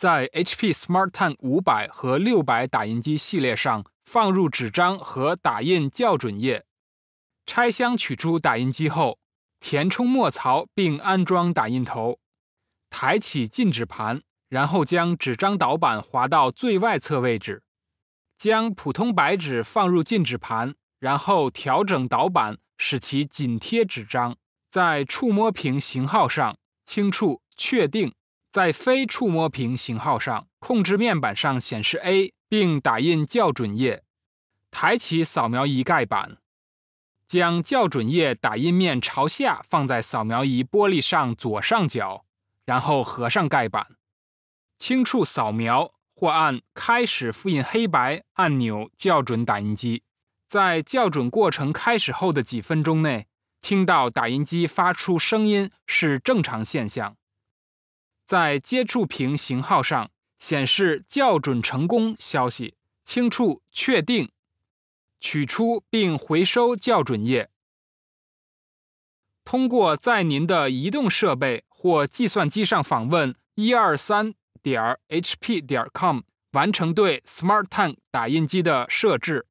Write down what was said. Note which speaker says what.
Speaker 1: 在 HP Smart Tank 500和600打印机系列上放入纸张和打印校准液。拆箱取出打印机后，填充墨槽并安装打印头。抬起进纸盘，然后将纸张导板滑到最外侧位置。将普通白纸放入进纸盘，然后调整导板使其紧贴纸张。在触摸屏型号上轻触确定。在非触摸屏型号上，控制面板上显示 A，并打印校准页。抬起扫描仪盖板，将校准页打印面朝下放在扫描仪玻璃上左上角，然后合上盖板。轻触扫描或按开始复印黑白按钮校准打印机。在校准过程开始后的几分钟内，听到打印机发出声音是正常现象。在接触屏型号上显示校准成功消息，轻触确定，取出并回收校准液。通过在您的移动设备或计算机上访问一二三点 .hp 点 .com，完成对 Smart Tank 打印机的设置。